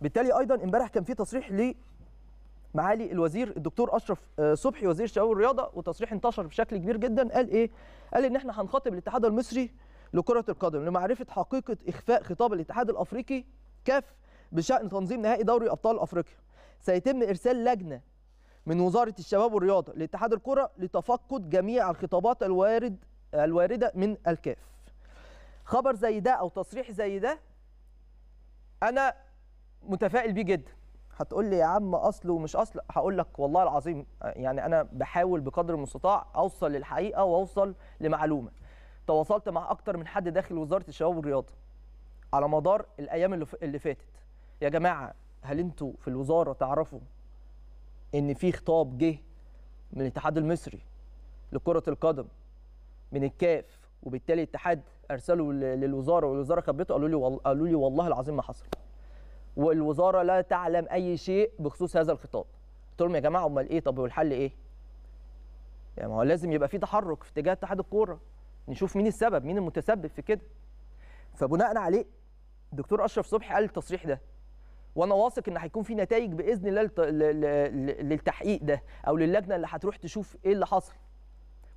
بالتالي ايضا امبارح كان في تصريح ل معالي الوزير الدكتور اشرف آه، صبحي وزير الشباب والرياضه وتصريح انتشر بشكل كبير جدا قال ايه؟ قال ان احنا هنخاطب الاتحاد المصري لكره القدم لمعرفه حقيقه اخفاء خطاب الاتحاد الافريقي كاف بشان تنظيم نهائي دوري ابطال افريقيا. سيتم ارسال لجنه من وزاره الشباب والرياضه لاتحاد الكره لتفقد جميع الخطابات الوارد الوارده من الكاف. خبر زي ده او تصريح زي ده انا متفائل بيه جدا هتقول لي يا عم اصل ومش اصل هقول لك والله العظيم يعني انا بحاول بقدر المستطاع اوصل للحقيقه واوصل لمعلومه تواصلت مع اكتر من حد داخل وزاره الشباب والرياضه على مدار الايام اللي فاتت يا جماعه هل انتوا في الوزاره تعرفوا ان في خطاب جه من الاتحاد المصري لكره القدم من الكاف وبالتالي الاتحاد ارسله للوزاره والوزاره خبته قالوا لي قالوا لي والله العظيم ما حصل والوزاره لا تعلم اي شيء بخصوص هذا الخطاب قلت لهم يا جماعه امال ايه طب والحل ايه يعني ما هو لازم يبقى في تحرك في اتجاه اتحاد الكوره نشوف مين السبب مين المتسبب في كده فبناء عليه الدكتور اشرف صبحي قال التصريح ده وانا واثق ان هيكون في نتائج باذن الله للتحقيق ده او للجنه اللي هتروح تشوف ايه اللي حصل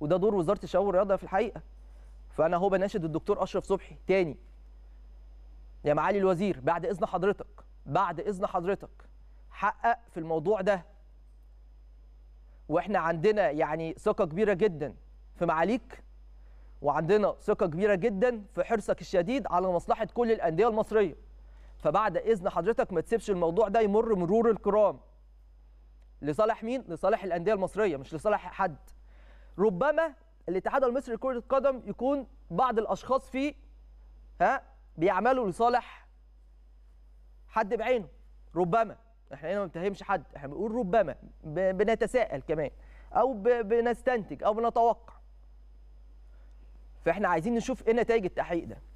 وده دور وزاره الشباب والرياضه في الحقيقه فانا هو بناشد الدكتور اشرف صبحي تاني يا معالي الوزير بعد إذن حضرتك بعد إذن حضرتك حقق في الموضوع ده وإحنا عندنا يعني ثقة كبيرة جدا في معاليك وعندنا ثقة كبيرة جدا في حرصك الشديد على مصلحة كل الأندية المصرية فبعد إذن حضرتك ما تسيبش الموضوع ده يمر مرور الكرام لصالح مين؟ لصالح الأندية المصرية مش لصالح حد ربما الاتحاد المصري لكرة القدم يكون بعض الأشخاص فيه ها بيعملوا لصالح حد بعينه ربما احنا هنا ما بنتهمش حد احنا بنقول ربما بنتساءل كمان او بنستنتج او بنتوقع فاحنا عايزين نشوف ايه نتائج التحقيق ده